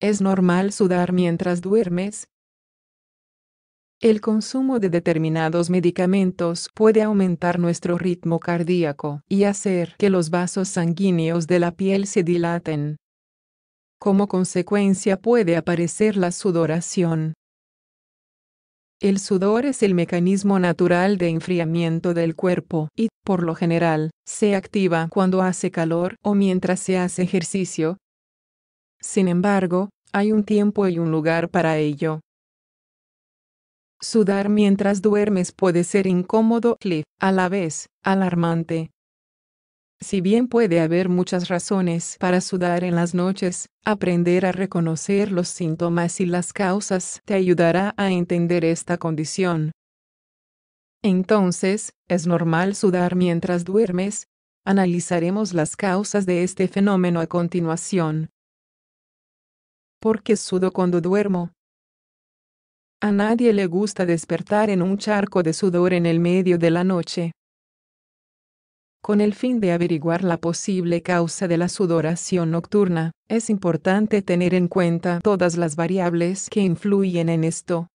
¿Es normal sudar mientras duermes? El consumo de determinados medicamentos puede aumentar nuestro ritmo cardíaco y hacer que los vasos sanguíneos de la piel se dilaten. Como consecuencia puede aparecer la sudoración, el sudor es el mecanismo natural de enfriamiento del cuerpo y, por lo general, se activa cuando hace calor o mientras se hace ejercicio. Sin embargo, hay un tiempo y un lugar para ello. Sudar mientras duermes puede ser incómodo y, a la vez, alarmante. Si bien puede haber muchas razones para sudar en las noches, aprender a reconocer los síntomas y las causas te ayudará a entender esta condición. Entonces, ¿es normal sudar mientras duermes? Analizaremos las causas de este fenómeno a continuación. ¿Por qué sudo cuando duermo? A nadie le gusta despertar en un charco de sudor en el medio de la noche con el fin de averiguar la posible causa de la sudoración nocturna. Es importante tener en cuenta todas las variables que influyen en esto.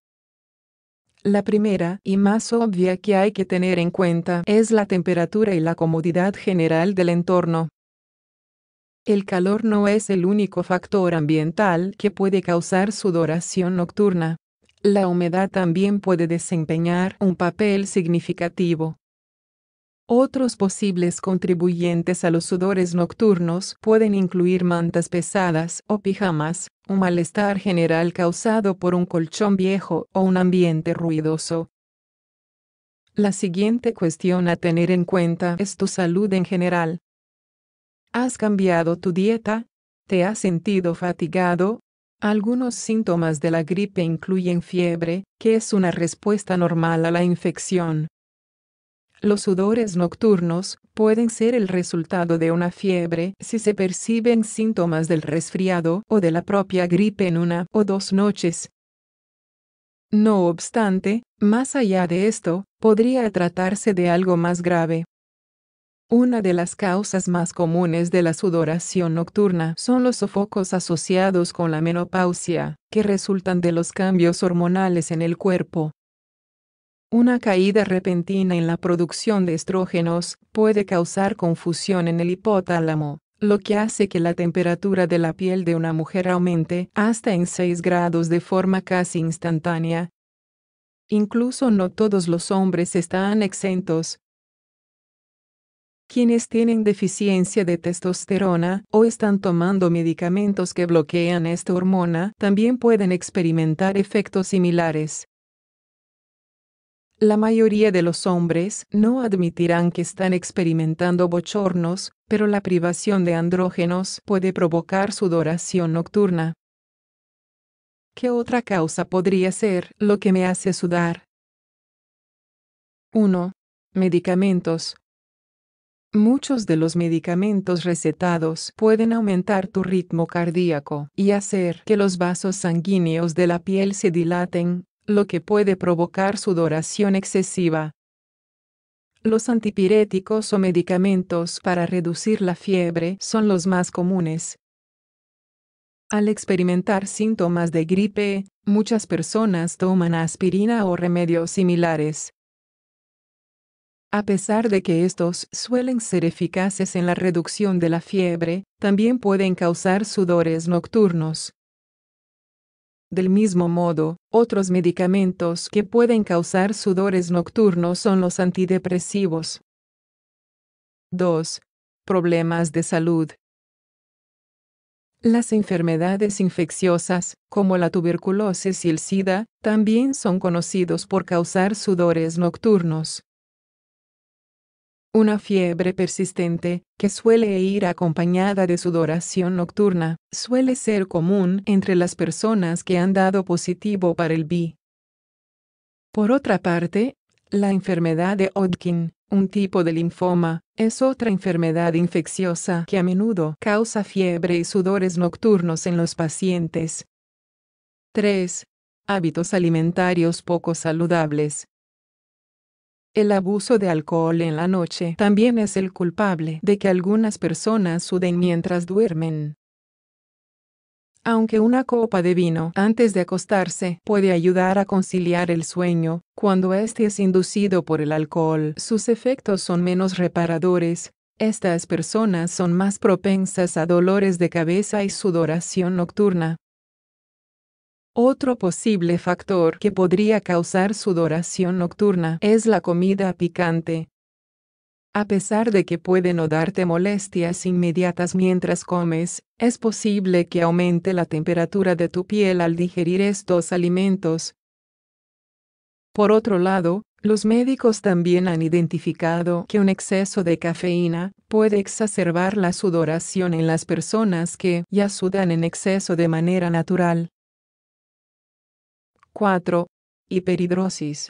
La primera y más obvia que hay que tener en cuenta es la temperatura y la comodidad general del entorno. El calor no es el único factor ambiental que puede causar sudoración nocturna. La humedad también puede desempeñar un papel significativo. Otros posibles contribuyentes a los sudores nocturnos pueden incluir mantas pesadas o pijamas, un malestar general causado por un colchón viejo o un ambiente ruidoso. La siguiente cuestión a tener en cuenta es tu salud en general. ¿Has cambiado tu dieta? ¿Te has sentido fatigado? Algunos síntomas de la gripe incluyen fiebre, que es una respuesta normal a la infección, los sudores nocturnos pueden ser el resultado de una fiebre si se perciben síntomas del resfriado o de la propia gripe en una o dos noches. No obstante, más allá de esto, podría tratarse de algo más grave. Una de las causas más comunes de la sudoración nocturna son los sofocos asociados con la menopausia, que resultan de los cambios hormonales en el cuerpo. Una caída repentina en la producción de estrógenos puede causar confusión en el hipotálamo, lo que hace que la temperatura de la piel de una mujer aumente hasta en 6 grados de forma casi instantánea. Incluso no todos los hombres están exentos. Quienes tienen deficiencia de testosterona o están tomando medicamentos que bloquean esta hormona también pueden experimentar efectos similares. La mayoría de los hombres no admitirán que están experimentando bochornos, pero la privación de andrógenos puede provocar sudoración nocturna. ¿Qué otra causa podría ser lo que me hace sudar? 1. Medicamentos. Muchos de los medicamentos recetados pueden aumentar tu ritmo cardíaco y hacer que los vasos sanguíneos de la piel se dilaten, lo que puede provocar sudoración excesiva. Los antipiréticos o medicamentos para reducir la fiebre son los más comunes. Al experimentar síntomas de gripe, muchas personas toman aspirina o remedios similares. A pesar de que estos suelen ser eficaces en la reducción de la fiebre, también pueden causar sudores nocturnos. Del mismo modo, otros medicamentos que pueden causar sudores nocturnos son los antidepresivos. 2. Problemas de salud. Las enfermedades infecciosas, como la tuberculosis y el SIDA, también son conocidos por causar sudores nocturnos. Una fiebre persistente, que suele ir acompañada de sudoración nocturna, suele ser común entre las personas que han dado positivo para el VI. Por otra parte, la enfermedad de Hodgkin, un tipo de linfoma, es otra enfermedad infecciosa que a menudo causa fiebre y sudores nocturnos en los pacientes. 3. Hábitos alimentarios poco saludables. El abuso de alcohol en la noche también es el culpable de que algunas personas suden mientras duermen. Aunque una copa de vino antes de acostarse puede ayudar a conciliar el sueño, cuando éste es inducido por el alcohol, sus efectos son menos reparadores. Estas personas son más propensas a dolores de cabeza y sudoración nocturna. Otro posible factor que podría causar sudoración nocturna es la comida picante. A pesar de que puede no darte molestias inmediatas mientras comes, es posible que aumente la temperatura de tu piel al digerir estos alimentos. Por otro lado, los médicos también han identificado que un exceso de cafeína puede exacerbar la sudoración en las personas que ya sudan en exceso de manera natural. 4. Hiperhidrosis.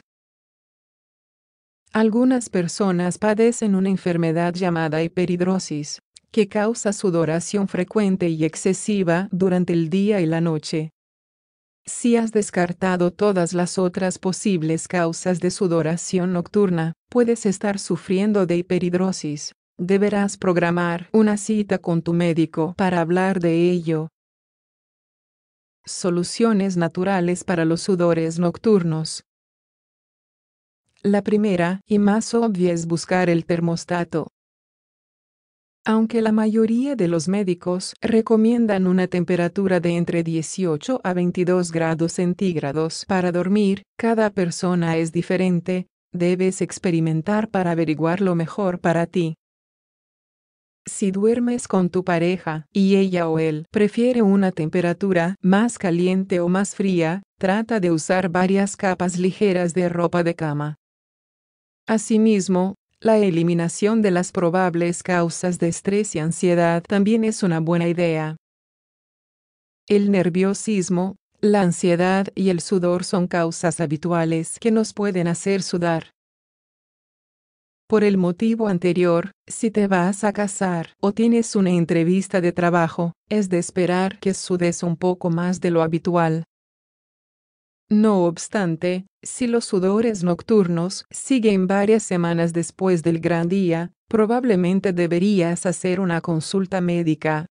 Algunas personas padecen una enfermedad llamada hiperhidrosis, que causa sudoración frecuente y excesiva durante el día y la noche. Si has descartado todas las otras posibles causas de sudoración nocturna, puedes estar sufriendo de hiperhidrosis. Deberás programar una cita con tu médico para hablar de ello. Soluciones naturales para los sudores nocturnos. La primera y más obvia es buscar el termostato. Aunque la mayoría de los médicos recomiendan una temperatura de entre 18 a 22 grados centígrados para dormir, cada persona es diferente, debes experimentar para averiguar lo mejor para ti. Si duermes con tu pareja y ella o él prefiere una temperatura más caliente o más fría, trata de usar varias capas ligeras de ropa de cama. Asimismo, la eliminación de las probables causas de estrés y ansiedad también es una buena idea. El nerviosismo, la ansiedad y el sudor son causas habituales que nos pueden hacer sudar. Por el motivo anterior, si te vas a casar o tienes una entrevista de trabajo, es de esperar que sudes un poco más de lo habitual. No obstante, si los sudores nocturnos siguen varias semanas después del gran día, probablemente deberías hacer una consulta médica,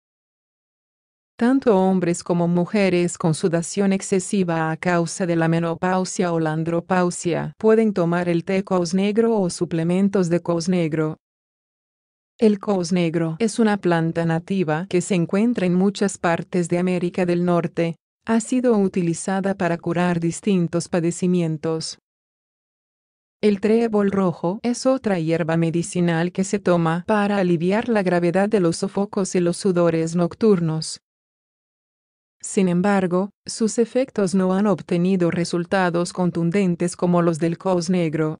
tanto hombres como mujeres con sudación excesiva a causa de la menopausia o la andropausia pueden tomar el té cos negro o suplementos de cos negro. El cos negro es una planta nativa que se encuentra en muchas partes de América del Norte. Ha sido utilizada para curar distintos padecimientos. El trébol rojo es otra hierba medicinal que se toma para aliviar la gravedad de los sofocos y los sudores nocturnos. Sin embargo, sus efectos no han obtenido resultados contundentes como los del cos negro.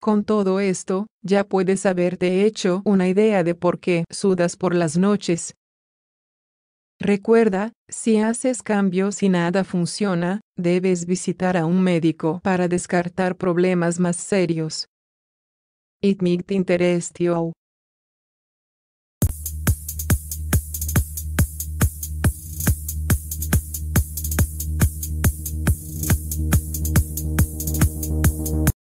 Con todo esto, ya puedes haberte hecho una idea de por qué sudas por las noches. Recuerda, si haces cambios y nada funciona, debes visitar a un médico para descartar problemas más serios. It interest